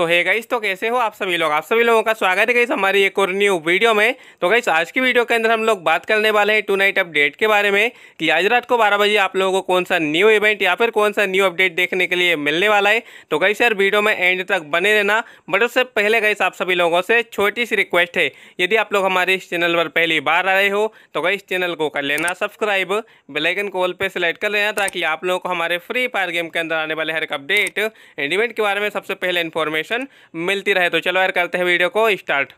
सो है गाइस तो कैसे हो आप सभी लोग आप सभी लोगों का स्वागत है गाइस हमारी एक और न्यू वीडियो में तो गाइस आज की वीडियो के अंदर हम लोग बात करने वाले हैं टू नाइट अपडेट के बारे में कि आज रात को 12 बजे आप लोगों को कौन सा न्यू इवेंट या फिर कौन सा न्यू अपडेट देखने के लिए मिलने वाला है तो गाइस यार वीडियो में एंड तक बने रहना बट उससे पहले गाइस आप सभी लोगों से छोटी सी रिक्वेस्ट है यदि आप लोग हमारे इस चैनल पर पहली बार आ रहे हो तो गाइस चैनल को कर लेना सब्सक्राइब बेलाइकन कॉल पर सिलेक्ट कर लेना ताकि आप लोगों को हमारे फ्री फायर गेम के अंदर आने वाले हर एक अपडेट एंड इवेंट के बारे में सबसे पहले इन्फॉर्मेशन नोटिफिकेशन मिलती रहे तो चलो यार करते हैं वीडियो को स्टार्ट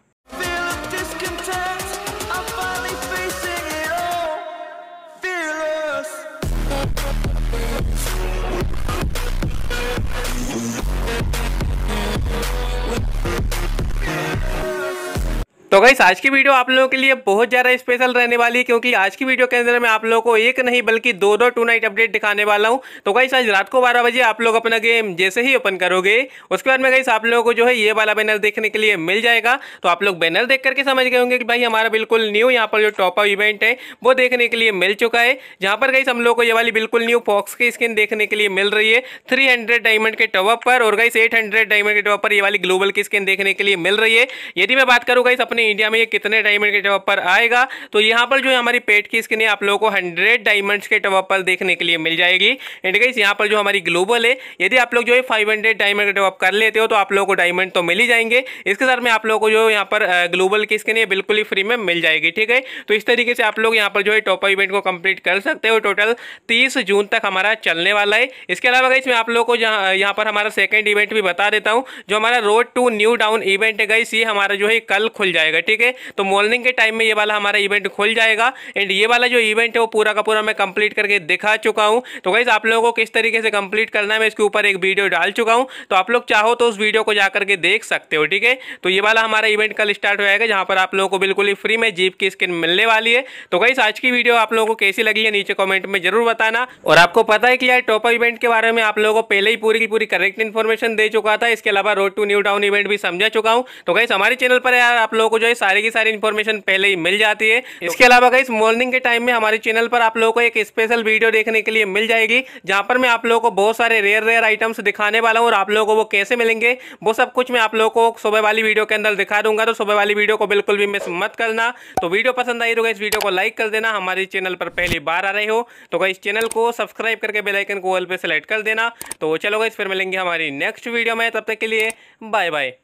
तो गाइस आज की वीडियो आप लोगों के लिए बहुत ज़्यादा स्पेशल रहने वाली है क्योंकि आज की वीडियो के अंदर मैं आप लोगों को एक नहीं बल्कि दो दो टू नाइट अपडेट दिखाने वाला हूं तो गाइस आज रात को 12 बजे आप लोग अपना गेम जैसे ही ओपन करोगे उसके बाद में गाइस आप लोगों को जो है ये वाला बैनर देखने के लिए मिल जाएगा तो आप लोग बैनर देख करके समझ गए होंगे कि भाई हमारा बिल्कुल न्यू यहाँ पर जो टॉपअप इवेंट है वो देखने के लिए मिल चुका है जहाँ पर गाइस हम लोग को ये वाली बिल्कुल न्यू फॉक्स की स्किन देखने के लिए मिल रही है थ्री डायमंड के टॉपअप पर और गाइस एट डायमंड के टॉप पर ये वाली ग्लोबल की स्किन देखने के लिए मिल रही है यदि मैं बात करूँ गाइस अपने अपने इंडिया में ये कितने डायमंड के टॉप पर आएगा तो यहाँ पर जो है हमारी पेट की स्किन है आप लोगों को हंड्रेड डायमंड्स के टॉप पर देखने के लिए मिल जाएगी एंड गाइस यहाँ पर जो हमारी ग्लोबल है यदि आप लोग जो है फाइव हंड्रेड डायमंड का टॉप कर लेते हो तो आप लोगों को डायमंड तो मिल ही जाएंगे इसके साथ में आप लोगों को जो यहाँ पर ग्लोबल की स्किन है बिल्कुल ही फ्री में मिल जाएगी ठीक है तो इस तरीके से आप लोग यहाँ पर जो है टॉपअप इवेंट को कम्प्लीट कर सकते हो टोटल तीस जून तक हमारा चलने वाला है इसके अलावा गाइस मैं आप लोगों को यहाँ पर हमारा सेकेंड इवेंट भी बता देता हूँ जो हमारा road to new town event है गाइस ये हमारा जो है कल खुल जाएगा जाएगा ठीक है तो मॉर्निंग के टाइम में ये वाला हमारा इवेंट खुल जाएगा एंड ये वाला जो इवेंट है वो पूरा का पूरा मैं कंप्लीट करके दिखा चुका हूँ तो गाइज आप लोगों को किस तरीके से कंप्लीट करना है मैं इसके ऊपर एक वीडियो डाल चुका हूँ तो आप लोग चाहो तो उस वीडियो को जाकर के देख सकते हो ठीक है तो ये वाला हमारा इवेंट कल स्टार्ट हो जाएगा जहाँ पर आप लोगों को बिल्कुल ही फ्री में जीप की स्किन मिलने वाली है तो गाइज आज की वीडियो आप लोगों को कैसी लगी है नीचे कॉमेंट में जरूर बताना और आपको पता है कि यार टॉपर इवेंट के बारे में आप लोगों को पहले ही पूरी की पूरी करेक्ट इन्फॉर्मेशन दे चुका था इसके अलावा road to new town event भी समझा चुका हूँ तो गाइस हमारे चैनल पर यार आप लोगों को जो है सारी की सारी इन्फॉर्मेशन पहले ही मिल जाती है इसके अलावा इस मॉर्निंग के टाइम में हमारे चैनल पर आप लोगों को एक स्पेशल वीडियो देखने के लिए मिल जाएगी जहाँ पर मैं आप लोगों को बहुत सारे रेयर रेयर आइटम्स दिखाने वाला हूँ और आप लोगों को वो कैसे मिलेंगे वो सब कुछ मैं आप लोगों को सुबह वाली वीडियो के अंदर दिखा दूंगा तो सुबह वाली वीडियो को बिल्कुल भी मिस मत करना तो वीडियो पसंद आई तो इस वीडियो को लाइक कर देना हमारे चैनल पर पहली बार आ रहे हो तो इस चैनल को सब्सक्राइब करके बेलाइकन को ऑल पर सेलेक्ट कर देना तो चलो इस फिर मिलेंगे हमारी नेक्स्ट वीडियो में तब तक के लिए बाय बाय